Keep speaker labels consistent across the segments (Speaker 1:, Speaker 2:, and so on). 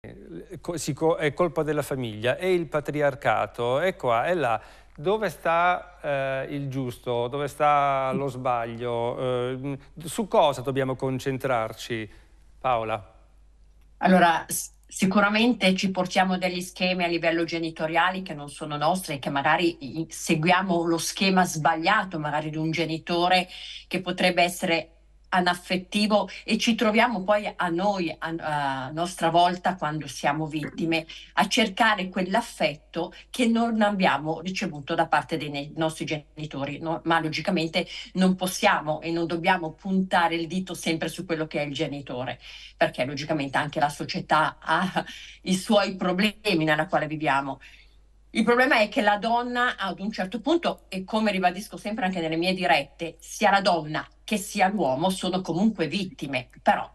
Speaker 1: Eh, è colpa della famiglia, è il patriarcato, è qua, è là. Dove sta eh, il giusto? Dove sta lo sbaglio? Eh, su cosa dobbiamo concentrarci, Paola?
Speaker 2: Allora,
Speaker 3: Sicuramente ci portiamo degli schemi a livello genitoriale che non sono nostri e che magari seguiamo lo schema sbagliato, magari di un genitore che potrebbe essere anaffettivo e ci troviamo poi a noi, a, a, nostra volta, quando siamo vittime, a cercare quell'affetto che non abbiamo ricevuto da parte dei ne- nostri genitori, no? ma logicamente non possiamo e non dobbiamo puntare il dito sempre su quello che è il genitore, perché logicamente anche la società ha i suoi problemi nella quale viviamo il problema è che la donna ad un certo punto, e come ribadisco sempre anche nelle mie dirette, sia la donna che sia l'uomo sono comunque vittime, però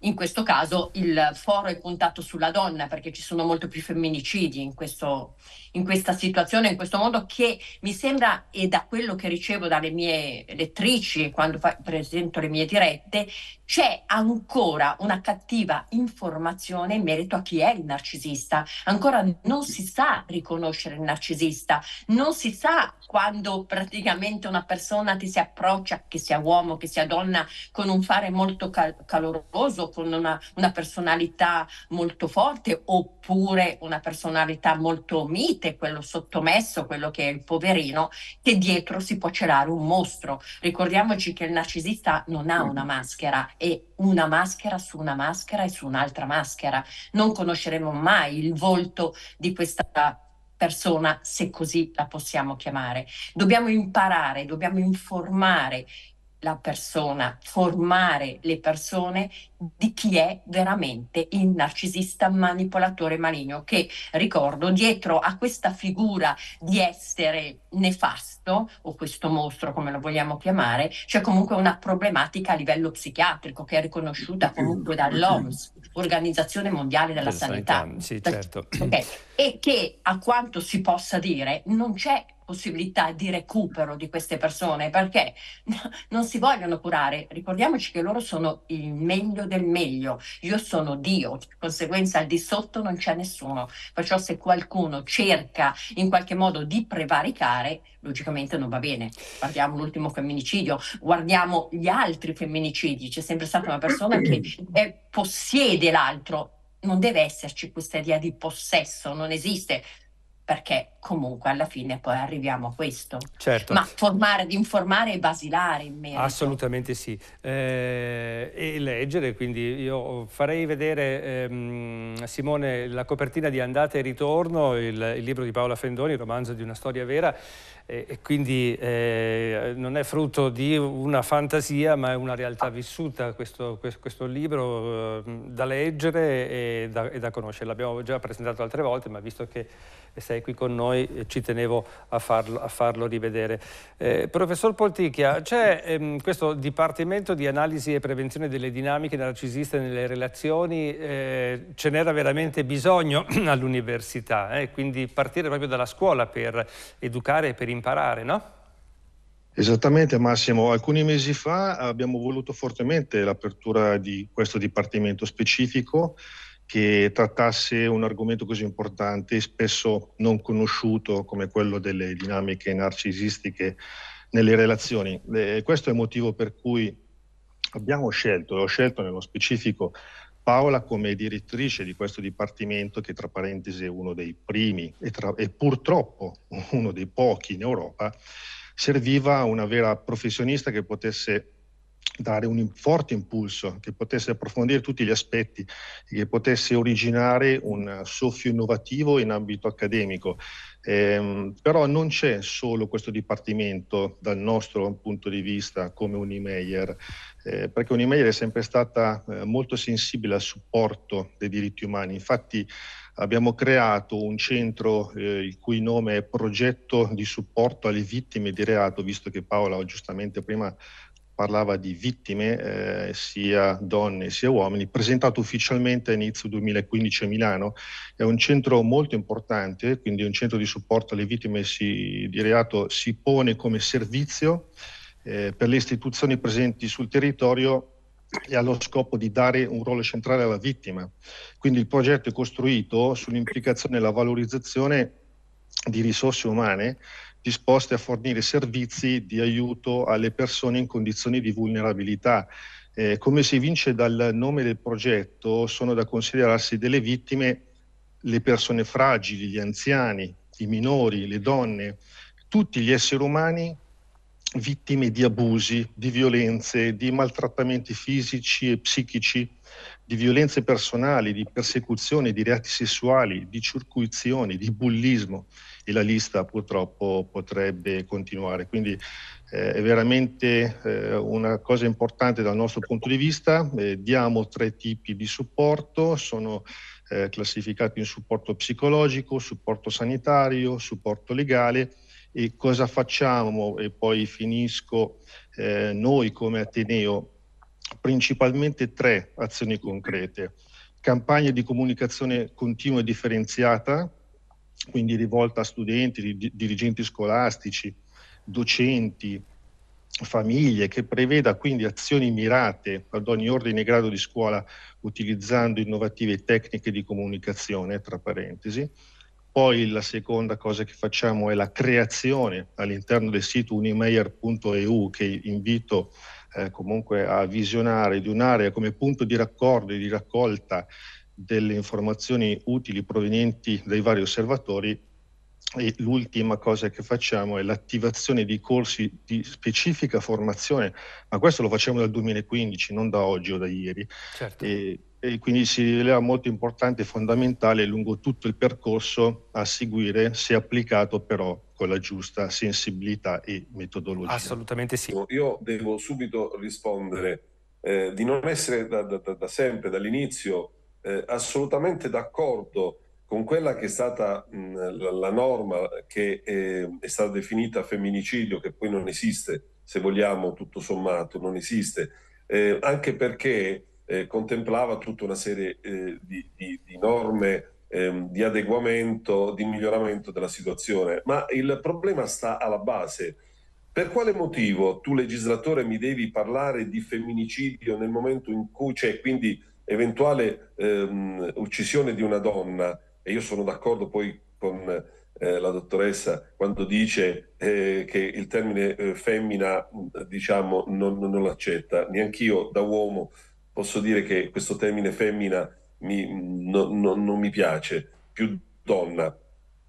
Speaker 3: in questo caso il foro è puntato sulla donna perché ci sono molto più femminicidi in, questo, in questa situazione, in questo modo che mi sembra e da quello che ricevo dalle mie lettrici quando fa, presento le mie dirette, c'è ancora una cattiva informazione in merito a chi è il narcisista, ancora non si sa riconoscere il narcisista, non si sa quando praticamente una persona ti si approccia, che sia uomo, che sia donna, con un fare molto cal- caloroso, con una, una, personalità molto forte oppure una personalità molto mite, quello sottomesso, quello che è il poverino, che dietro si può celare un mostro. Ricordiamoci che il narcisista non ha una mm. maschera, è una maschera su una maschera e su un'altra maschera. Non conosceremo mai il volto di questa persona, se così la possiamo chiamare. Dobbiamo imparare, dobbiamo informare la persona, formare le persone di chi è veramente il narcisista manipolatore maligno, che ricordo dietro a questa figura di essere nefasto o questo mostro come lo vogliamo chiamare, c'è comunque una problematica a livello psichiatrico che è riconosciuta comunque dall'OMS, Organizzazione Mondiale della Sanità. Sanità.
Speaker 1: Sì, certo. Okay
Speaker 3: e che a quanto si possa dire non c'è possibilità di recupero di queste persone perché non si vogliono curare. Ricordiamoci che loro sono il meglio del meglio. Io sono Dio, di conseguenza al di sotto non c'è nessuno. Perciò se qualcuno cerca in qualche modo di prevaricare, logicamente non va bene. Guardiamo l'ultimo femminicidio, guardiamo gli altri femminicidi. C'è sempre stata una persona che eh, possiede l'altro non deve esserci questa idea di possesso, non esiste perché comunque alla fine poi arriviamo a questo. Certo. Ma formare ed informare è basilare in merito.
Speaker 1: Assolutamente sì. Eh, e leggere, quindi io farei vedere ehm, a Simone la copertina di Andata e Ritorno, il, il, libro di Paola Fendoni, il romanzo di una storia vera, eh, e quindi eh, non è frutto di una fantasia, ma è una realtà vissuta questo, questo, questo libro eh, da leggere e da, e da conoscere. L'abbiamo già presentato altre volte, ma visto che sei è qui con noi e eh, ci tenevo a farlo, a farlo rivedere. Eh, professor Polticchia, c'è ehm, questo Dipartimento di Analisi e Prevenzione delle Dinamiche Narcisiste nelle Relazioni, eh, ce n'era veramente bisogno all'università, eh? quindi partire proprio dalla scuola per educare e per imparare, no?
Speaker 4: Esattamente Massimo, alcuni mesi fa abbiamo voluto fortemente l'apertura di questo dipartimento specifico che trattasse un argomento così importante, spesso non conosciuto come quello delle dinamiche narcisistiche nelle relazioni. E eh, questo è il motivo per cui abbiamo scelto, e ho scelto nello specifico Paola come direttrice di questo dipartimento, che tra parentesi è uno dei primi e, tra, e purtroppo uno dei pochi in Europa, serviva una vera professionista che potesse dare un forte impulso che potesse approfondire tutti gli aspetti e che potesse originare un soffio innovativo in ambito accademico. Eh, però non c'è solo questo dipartimento dal nostro punto di vista come Unimeyer, eh, perché Unimeyer è sempre stata eh, molto sensibile al supporto dei diritti umani. Infatti abbiamo creato un centro eh, il cui nome è Progetto di supporto alle vittime di reato, visto che Paola giustamente prima parlava di vittime, eh, sia donne sia uomini, presentato ufficialmente a inizio 2015 a Milano. È un centro molto importante, quindi un centro di supporto alle vittime si, di reato si pone come servizio eh, per le istituzioni presenti sul territorio e ha lo scopo di dare un ruolo centrale alla vittima. Quindi il progetto è costruito sull'implicazione e la valorizzazione di risorse umane disposte a fornire servizi di aiuto alle persone in condizioni di vulnerabilità. Eh, come si evince dal nome del progetto, sono da considerarsi delle vittime le persone fragili, gli anziani, i minori, le donne, tutti gli esseri umani vittime di abusi, di violenze, di maltrattamenti fisici e psichici, di violenze personali, di persecuzioni, di reati sessuali, di circuizioni, di bullismo e la lista purtroppo potrebbe continuare. Quindi eh, è veramente eh, una cosa importante dal nostro punto di vista. Eh, diamo tre tipi di supporto, sono eh, classificati in supporto psicologico, supporto sanitario, supporto legale e cosa facciamo e poi finisco eh, noi come Ateneo principalmente tre azioni concrete campagne di comunicazione continua e differenziata quindi rivolta a studenti, dirigenti scolastici, docenti, famiglie, che preveda quindi azioni mirate ad ogni ordine e grado di scuola utilizzando innovative tecniche di comunicazione, tra parentesi. Poi la seconda cosa che facciamo è la creazione all'interno del sito unimayer.eu che invito eh, comunque a visionare di un'area come punto di raccordo e di raccolta delle informazioni utili provenienti dai vari osservatori e l'ultima cosa che facciamo è l'attivazione di corsi di specifica formazione, ma questo lo facciamo dal 2015, non da oggi o da ieri. Certo. E, e quindi si rileva molto importante e fondamentale lungo tutto il percorso a seguire se applicato però con la giusta sensibilità e metodologia.
Speaker 5: Assolutamente sì. Io devo subito rispondere eh, di non essere da, da, da sempre, dall'inizio, eh, assolutamente d'accordo con quella che è stata mh, la, la, norma che eh, è stata definita femminicidio, che poi non esiste, se vogliamo, tutto sommato, non esiste, eh, anche perché eh, contemplava tutta una serie eh, di, di, di, norme ehm, di adeguamento, di miglioramento della situazione. Ma il problema sta alla base. Per quale motivo tu legislatore mi devi parlare di femminicidio nel momento in cui c'è, cioè, quindi eventuale ehm, uccisione di una donna, e io sono d'accordo poi con eh, la dottoressa quando dice eh, che il termine eh, femmina, diciamo, non, non, non l'accetta, neanch'io da uomo posso dire che questo termine femmina mi, no, no, non mi piace, più donna.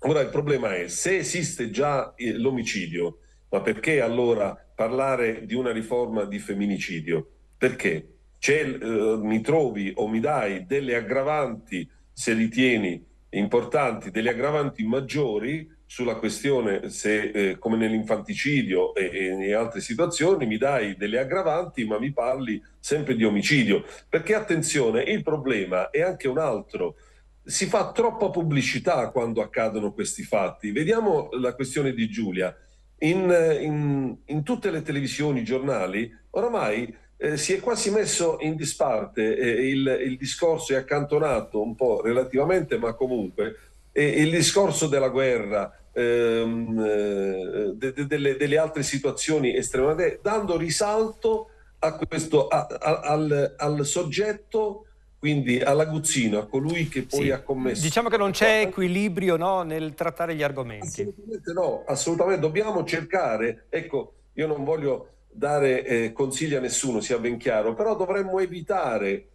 Speaker 5: Ora il problema è se esiste già eh, l'omicidio, ma perché allora parlare di una riforma di femminicidio? Perché? eh, mi trovi o mi dai delle aggravanti, se ritieni importanti, delle aggravanti maggiori sulla questione se, eh, come nell'infanticidio e, e, in altre situazioni, mi dai delle aggravanti ma mi parli sempre di omicidio. Perché attenzione, il problema è anche un altro. Si fa troppa pubblicità quando accadono questi fatti. Vediamo la questione di Giulia. In, in, in tutte le televisioni, i giornali, oramai eh, si è quasi messo in disparte, eh, il, il, discorso è accantonato un po' relativamente, ma comunque eh, il discorso della guerra, ehm, eh, de, de, delle, delle, altre situazioni estremamente, dando risalto a questo, a, a, al, al, soggetto quindi all'aguzzino, a colui che poi sì. ha commesso. Diciamo
Speaker 1: che non c'è equilibrio no, nel trattare gli argomenti. Assolutamente
Speaker 5: no, assolutamente. Dobbiamo cercare, ecco, io non voglio dare eh, consigli a nessuno, sia ben chiaro, però dovremmo evitare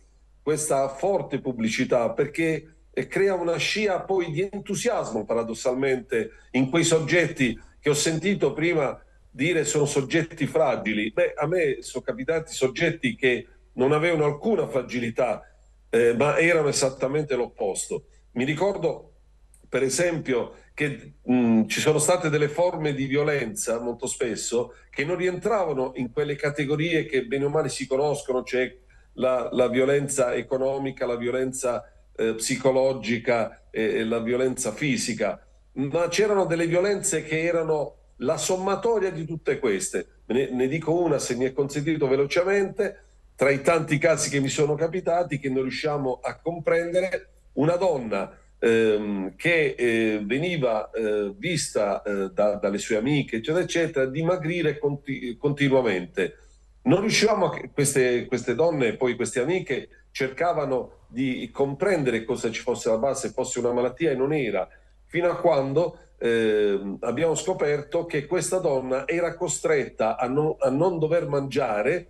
Speaker 5: questa forte pubblicità perché eh, crea una scia poi di entusiasmo paradossalmente in quei soggetti che ho sentito prima dire sono soggetti fragili. Beh, a me sono capitati soggetti che non avevano alcuna fragilità, eh, ma erano esattamente l'opposto. Mi ricordo, per esempio, che mh, mm, ci sono state delle forme di violenza molto spesso che non rientravano in quelle categorie che bene o male si conoscono, cioè la, la violenza economica, la violenza eh, psicologica e, e la violenza fisica, ma c'erano delle violenze che erano la sommatoria di tutte queste. Ne, ne, dico una, se mi è consentito velocemente, tra i tanti casi che mi sono capitati che non riusciamo a comprendere, una donna ehm, che eh, veniva eh, vista eh, da, dalle sue amiche, eccetera, eccetera, dimagrire conti- continuamente. Non riuscivamo a... Queste, queste donne, poi queste amiche, cercavano di comprendere cosa ci fosse alla base, fosse una malattia e non era, fino a quando eh, abbiamo scoperto che questa donna era costretta a, no, a non dover mangiare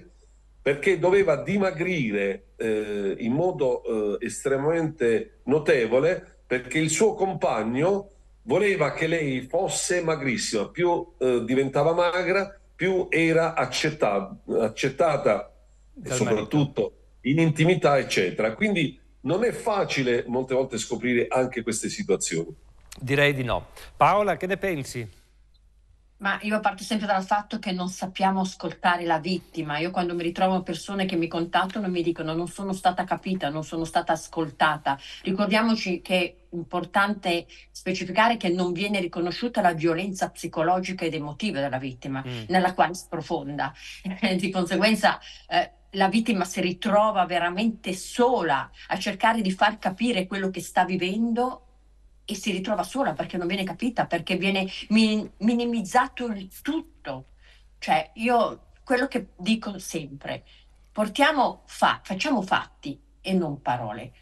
Speaker 5: perché doveva dimagrire eh, in modo eh, estremamente notevole perché il suo compagno voleva che lei fosse magrissima, più eh, diventava magra, più era accetta- accettata, soprattutto in intimità, eccetera. Quindi non è facile molte volte scoprire anche queste situazioni.
Speaker 1: Direi di no. Paola, che ne pensi?
Speaker 3: Ma io parto sempre dal fatto che non sappiamo ascoltare la vittima. Io quando mi ritrovo persone che mi contattano mi dicono non sono stata capita, non sono stata ascoltata. Ricordiamoci che è importante specificare che non viene riconosciuta la violenza psicologica ed emotiva della vittima, mm. nella quale sprofonda. Di conseguenza eh, la vittima si ritrova veramente sola a cercare di far capire quello che sta vivendo e si ritrova sola perché non viene capita, perché viene min- minimizzato il tutto. Cioè, io quello che dico sempre, portiamo fa- facciamo fatti e non parole.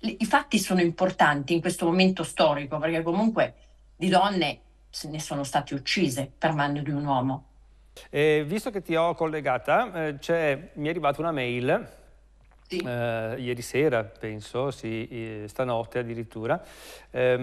Speaker 3: I fatti sono importanti in questo momento storico perché comunque di donne se ne sono state uccise per mano di un uomo.
Speaker 1: E visto che ti ho collegata, eh, mi è arrivata una mail sì. Eh, ieri sera, penso, sì, stanotte addirittura. Ehm,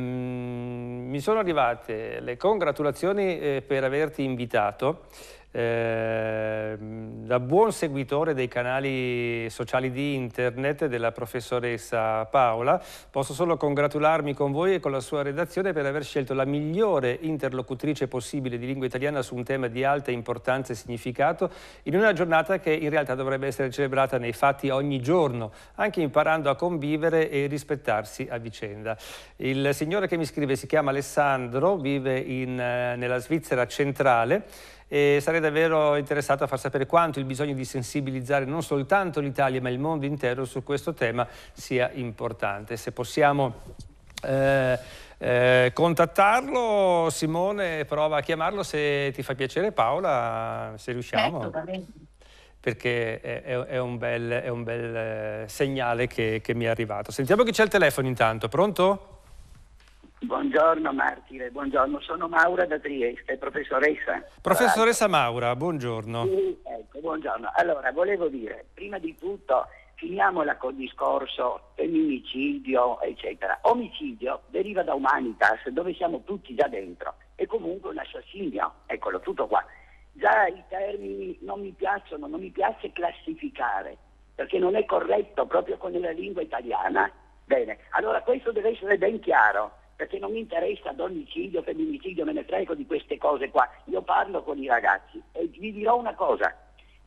Speaker 1: mi sono arrivate le congratulazioni eh, per averti invitato Ehm, da buon seguitore dei canali sociali di internet della professoressa Paola, posso solo congratularmi con voi e con la sua redazione per aver scelto la migliore interlocutrice possibile di lingua italiana su un tema di alta importanza e significato in una giornata che in realtà dovrebbe essere celebrata nei fatti ogni giorno, anche imparando a convivere e rispettarsi a vicenda. Il signore che mi scrive si chiama Alessandro, vive in, eh, nella Svizzera centrale e sarei davvero interessato a far sapere quanto il bisogno di sensibilizzare non soltanto l'Italia ma il mondo intero su questo tema sia importante. Se possiamo eh, eh, contattarlo, Simone, prova a chiamarlo se ti fa piacere Paola, se riusciamo. Certo, perché è, è, un bel, è, un bel, eh, segnale che, che mi è arrivato. Sentiamo chi c'è il telefono intanto, pronto?
Speaker 2: Buongiorno Martire, buongiorno, sono Maura da Trieste, professoressa. Professoressa
Speaker 1: Maura, buongiorno. Sì,
Speaker 2: ecco, buongiorno. Allora, volevo dire, prima di tutto finiamola col discorso femminicidio, eccetera. Omicidio deriva da Humanitas, dove siamo tutti già dentro, è comunque un assassino, eccolo tutto qua. Già i termini non mi piacciono, non mi piace classificare, perché non è corretto proprio con la lingua italiana. Bene, allora questo deve essere ben chiaro perché non mi interessa domicilio, femminicidio, me ne frego di queste cose qua, io parlo con i ragazzi e vi dirò una cosa,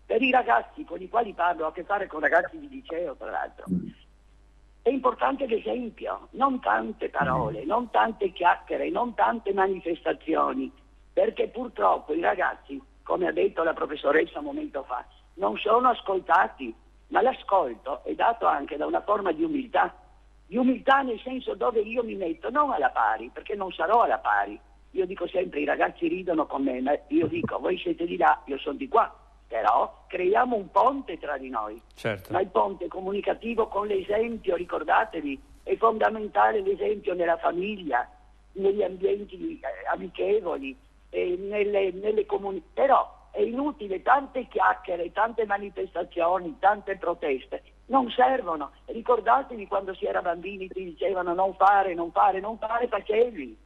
Speaker 2: per i ragazzi con i quali parlo, ho a che fare con ragazzi di liceo tra l'altro, è importante l'esempio, non tante parole, non tante chiacchiere, non tante manifestazioni, perché purtroppo i ragazzi, come ha detto la professoressa un momento fa, non sono ascoltati, ma l'ascolto è dato anche da una forma di umiltà di umiltà nel senso dove io mi metto, non alla pari, perché non sarò alla pari. Io dico sempre, i ragazzi ridono con me, ma io dico, voi siete di là, io sono di qua, però creiamo un ponte tra di noi,
Speaker 1: certo. ma il ponte
Speaker 2: comunicativo con l'esempio, ricordatevi, è fondamentale l'esempio nella famiglia, negli ambienti eh, amichevoli, nelle, nelle comunità, però è inutile tante chiacchiere, tante manifestazioni, tante proteste, non servono. Ricordatevi quando si era bambini ti dicevano non fare, non fare, non fare, facevi.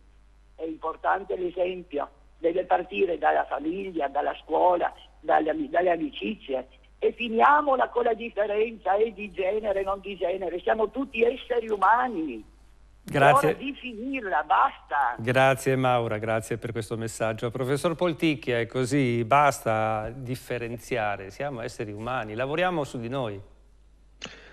Speaker 2: È importante l'esempio, deve partire dalla famiglia, dalla scuola, dalle, dalle amicizie. E finiamola con la differenza è di genere, non di genere. Siamo tutti esseri umani. Grazie. Finirla,
Speaker 1: grazie Maura, grazie per questo messaggio. Professor Polticchia, è così, basta differenziare, siamo esseri umani, lavoriamo su di noi.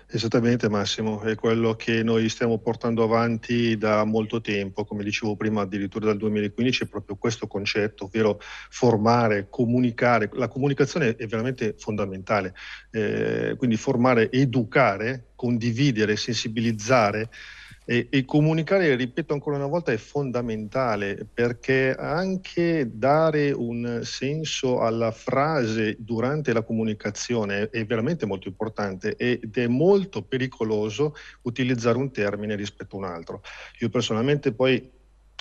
Speaker 4: Esattamente Massimo, è quello che noi stiamo portando avanti da molto tempo, come dicevo prima addirittura dal 2015, è proprio questo concetto, ovvero formare, comunicare, la comunicazione è veramente fondamentale, eh, quindi formare, educare, condividere, sensibilizzare e, e, comunicare, ripeto ancora una volta, è fondamentale perché anche dare un senso alla frase durante la comunicazione è veramente molto importante ed è molto pericoloso utilizzare un termine rispetto a un altro. Io personalmente poi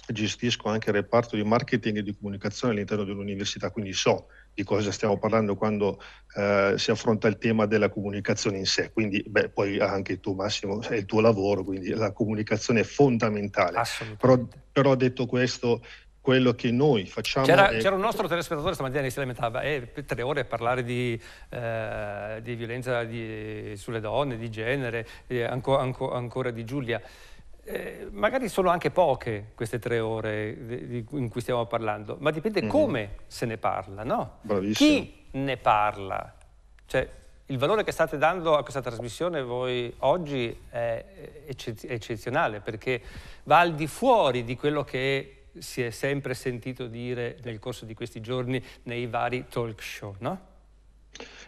Speaker 4: gestisco anche il reparto di marketing e di comunicazione all'interno dell'università, quindi so di cosa stiamo parlando quando eh, si affronta il tema della comunicazione in sé. Quindi, beh, poi anche tu, Massimo, è il tuo lavoro, quindi la comunicazione è fondamentale. Però, però detto questo, quello che noi facciamo. C'era, è... c'era,
Speaker 1: un nostro telespettatore stamattina che si lamentava, eh, tre ore a parlare di, eh, di violenza di, sulle donne, di genere, eh, anco, anco, ancora di Giulia. Eh, magari sono anche poche queste tre ore di, di, in cui stiamo parlando, ma dipende mm -hmm. come se ne parla, no? Bravissimo. Chi ne parla? Cioè, il valore che state dando a questa trasmissione voi oggi è eccezionale perché va al di fuori di quello che si è sempre sentito dire nel corso di questi giorni nei vari talk show, no?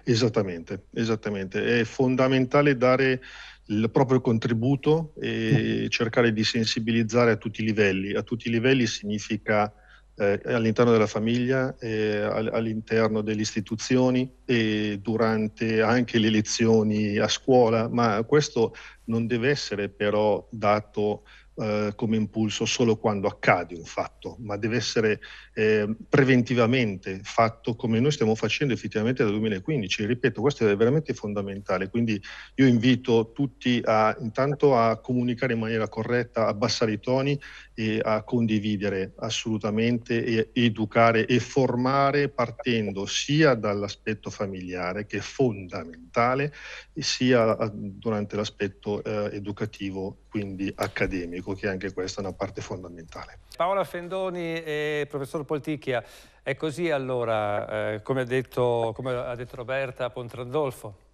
Speaker 4: Esattamente, esattamente. È fondamentale dare il proprio contributo e mm. cercare di sensibilizzare a tutti i livelli. A tutti i livelli significa eh, all'interno della famiglia, eh, all'interno delle istituzioni e durante anche le lezioni a scuola, ma questo non deve essere però dato eh, come impulso solo quando accade un fatto, ma deve essere eh, preventivamente fatto come noi stiamo facendo effettivamente dal 2015. Ripeto, questo è veramente fondamentale, quindi io invito tutti a, intanto a comunicare in maniera corretta, abbassare i toni e a condividere assolutamente e educare e formare partendo sia dall'aspetto familiare che è fondamentale sia eh, durante l'aspetto eh, educativo, quindi accademico dico che anche questa è una parte fondamentale.
Speaker 1: Paola Fendoni e professor Polticchia, è così allora, eh, come, ha detto, come, ha detto, Roberta Pontrandolfo?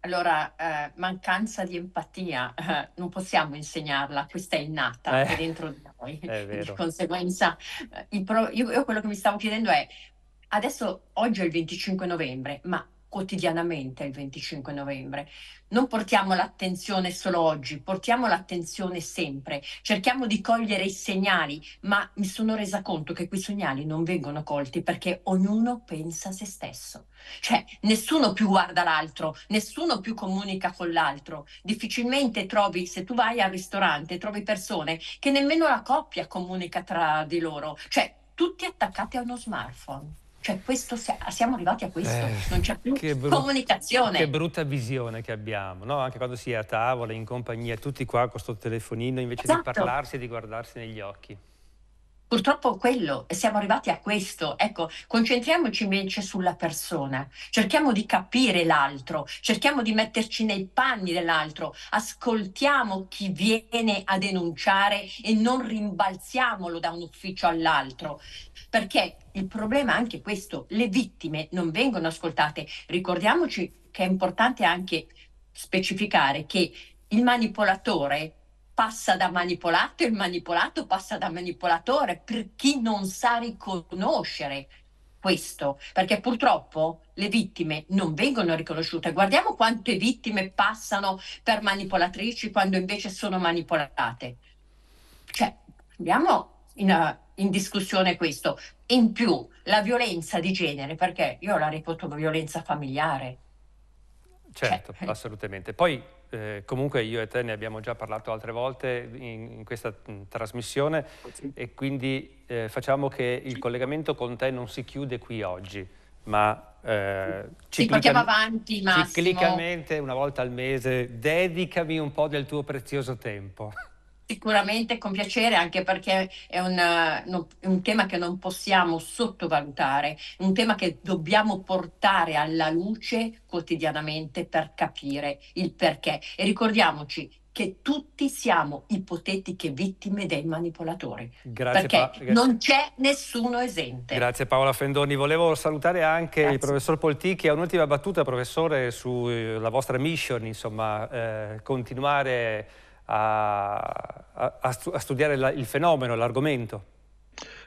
Speaker 3: Allora, eh, mancanza di empatia, eh, non possiamo insegnarla, questa è innata, eh. è dentro di noi. Di conseguenza, eh, io, io quello che mi stavo chiedendo è, adesso oggi è il 25 novembre, ma quotidianamente il 25 novembre. Non portiamo l'attenzione solo oggi, portiamo l'attenzione sempre, cerchiamo di cogliere i segnali, ma mi sono resa conto che quei segnali non vengono colti perché ognuno pensa a se stesso. Cioè, nessuno più guarda l'altro, nessuno più comunica con l'altro. Difficilmente trovi, se tu vai al ristorante, trovi persone che nemmeno la coppia comunica tra di loro, cioè tutti attaccati a uno smartphone. Cioè questo, siamo arrivati a questo, eh, non
Speaker 1: c'è più che brutta,
Speaker 3: comunicazione. Che
Speaker 1: brutta visione che abbiamo, no? anche quando si è a tavola, in compagnia, tutti qua con questo telefonino, invece esatto. di parlarsi e di guardarsi negli occhi.
Speaker 3: Purtroppo quello, siamo arrivati a questo. Ecco, concentriamoci invece sulla persona, cerchiamo di capire l'altro, cerchiamo di metterci nei panni dell'altro, ascoltiamo chi viene a denunciare e non rimbalziamolo da un ufficio all'altro perché il problema è anche questo, le vittime non vengono ascoltate. Ricordiamoci che è importante anche specificare che il manipolatore passa da manipolato, e il manipolato passa da manipolatore per chi non sa riconoscere questo, perché purtroppo le vittime non vengono riconosciute. Guardiamo quante vittime passano per manipolatrici quando invece sono manipolate. Cioè, abbiamo in, eh, in discussione questo. In più, la violenza di genere, perché io la reputo violenza familiare.
Speaker 1: Certo, cioè. Eh. assolutamente. Poi eh, comunque io e te ne abbiamo già parlato altre volte in, in questa in, mm, trasmissione e quindi eh, facciamo che il collegamento con te non si chiude qui oggi, ma eh, portiamo
Speaker 3: avanti, ciclicamente
Speaker 1: una volta al mese dedicami un po' del tuo prezioso tempo
Speaker 3: sicuramente con piacere anche perché è un, eh, un, tema che non possiamo sottovalutare, un tema che dobbiamo portare alla luce quotidianamente per capire il perché. E ricordiamoci che tutti siamo ipotetiche vittime dei manipolatori. Grazie, perché pa- non c'è nessuno esente.
Speaker 1: Grazie Paola Fendoni. Volevo salutare anche Grazie. il professor Polticchi. Ha un'ultima battuta, professore, sulla vostra mission, insomma, eh, continuare a, a, a studiare la, il fenomeno, l'argomento.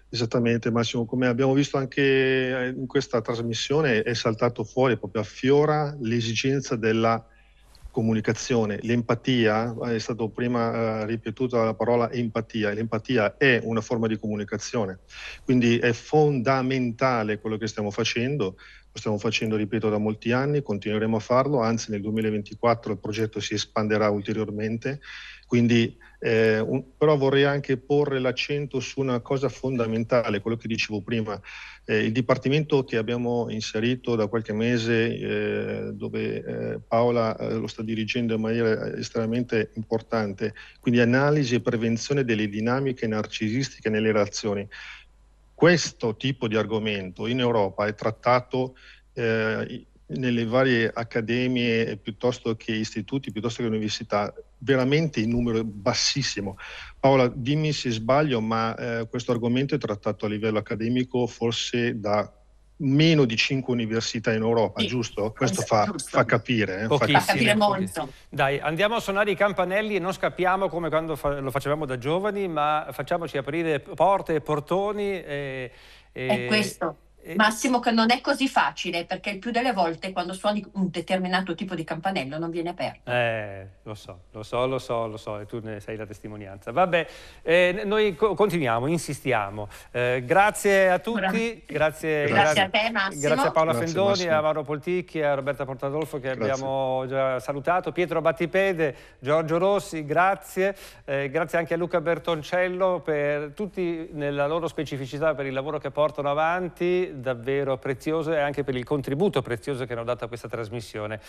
Speaker 4: Esattamente Massimo, come abbiamo visto anche eh, in questa trasmissione è saltato fuori proprio a fiora l'esigenza della comunicazione, l'empatia, eh, è stata prima eh, ripetuta la parola empatia, e l'empatia è una forma di comunicazione, quindi è fondamentale quello che stiamo facendo, lo stiamo facendo, ripeto, da molti anni, continueremo a farlo, anzi nel 2024 il progetto si espanderà ulteriormente, quindi eh, un, però vorrei anche porre l'accento su una cosa fondamentale, quello che dicevo prima. Eh, il dipartimento che abbiamo inserito da qualche mese, eh, dove eh, Paola eh, lo sta dirigendo in maniera estremamente importante, quindi analisi e prevenzione delle dinamiche narcisistiche nelle relazioni. Questo tipo di argomento in Europa è trattato eh, nelle varie accademie piuttosto che istituti, piuttosto che università, veramente in numero bassissimo. Paola, dimmi se sbaglio, ma eh, questo argomento è trattato a livello accademico forse da meno di 5 università in Europa, sì, giusto? Questo fa, esatto. fa, capire. Eh, pochissime, fa capire molto.
Speaker 1: Dai, andiamo a suonare i campanelli e non scappiamo come quando fa lo facevamo da giovani, ma facciamoci aprire porte e portoni. E, e... È questo.
Speaker 3: Eh, Massimo che non è così facile perché il più delle volte quando suoni un determinato tipo di campanello non viene aperto.
Speaker 1: Eh, lo so, lo so, lo so, lo so e tu ne sei la testimonianza. Vabbè, eh, noi co- continuiamo, insistiamo. Eh, grazie a tutti, grazie, grazie, grazie a te Massimo. Grazie a Paola grazie, Fendoni, Massimo. a Mauro Polticchi, a Roberta Portadolfo che abbiamo già salutato, Pietro Battipede, Giorgio Rossi, grazie. Eh, grazie anche a Luca Bertoncello per tutti nella loro specificità, per il lavoro che portano avanti davvero prezioso e anche per il contributo prezioso che hanno dato a questa trasmissione.